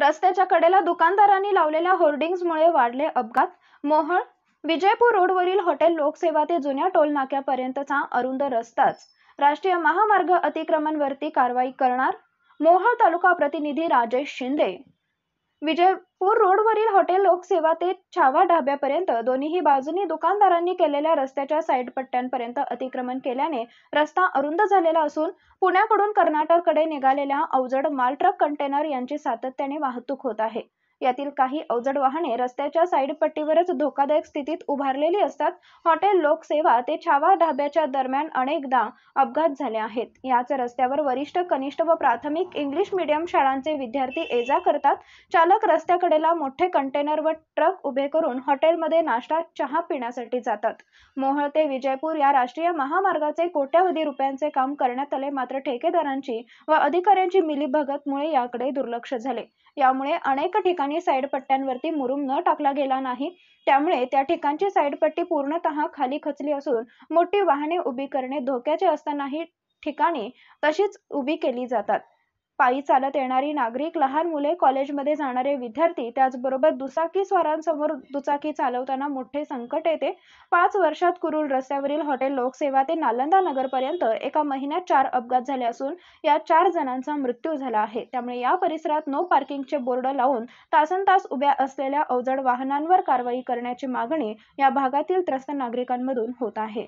रस्त्याच्या कडेला दुकानदारांनी लावलेल्या मुळे वाढले अपघात मोहळ विजयपूर रोडवरील हॉटेल लोकसेवा ते जुन्या टोल नाक्यापर्यंतचा अरुंद रस्ताच राष्ट्रीय महामार्ग अतिक्रमणवरती कारवाई करणार मोहळ तालुका प्रतिनिधी राजेश शिंदे विजयपूर रोडवर हॉटेल लोकसेवा ते छावा ढाब्यापर्यंत दोन्ही बाजूनी दुकानदारांनी केलेल्या रस्त्याच्या साईड पट्ट्यांपर्यंत अतिक्रमण केल्याने रस्ता अरुंद झालेला असून पुण्याकडून कर्नाटककडे निघालेल्या अवजड मालट्रक कंटेनर यांची सातत्याने वाहतूक होत आहे यातील काही अवजड वाहने रस्त्याच्या साईड पट्टीवरच धोकादायक स्थितीत उभारलेली असतात हॉटेल लोकसेवा ते छावा ढाब्याच्या दरम्यान अनेकदा अपघात झाले आहेत याच रस्त्यावर वरिष्ठ कनिष्ठ व प्राथमिक इंग्लिश मीडियम शाळांचे विद्यार्थी एजा करतात चालक रस्त्याकडेला मोठे कंटेनर व ट्रक उभे करून हॉटेलमध्ये नाश्ता चहा पिण्यासाठी जातात मोहळ ते विजयपूर या राष्ट्रीय महामार्गाचे कोट्यावधी रुपयांचे काम करण्यात आले मात्र ठेकेदारांची व अधिकाऱ्यांची मिलीभगतमुळे याकडे दुर्लक्ष झाले यामुळे अनेक ठिकाणी ठिकाणी साईड पट्ट्यांवरती मुरुम न टाकला गेला नाही त्यामुळे त्या ठिकाणची पट्टी पूर्णतः खाली खचली असून मोठी वाहने उभी करणे धोक्याचे असतानाही ठिकाणी तशीच उभी केली जातात पायी चालत येणारी नागरिक लहान मुले कॉलेजमध्ये जाणारे विद्यार्थी त्याचबरोबर दुचाकी स्वारांसमोर दुचाकी चालवताना मोठे संकट येते पाच वर्षात कुरुल रस्त्यावरील हॉटेल लोकसेवा ते नालंदा नगरपर्यंत एका महिन्यात चार अपघात झाले असून या चार जणांचा मृत्यू झाला आहे त्यामुळे या परिसरात नो पार्किंगचे बोर्ड लावून तासन तास उभ्या असलेल्या अवजड वाहनांवर कारवाई करण्याची मागणी या भागातील त्रस्त नागरिकांमधून होत आहे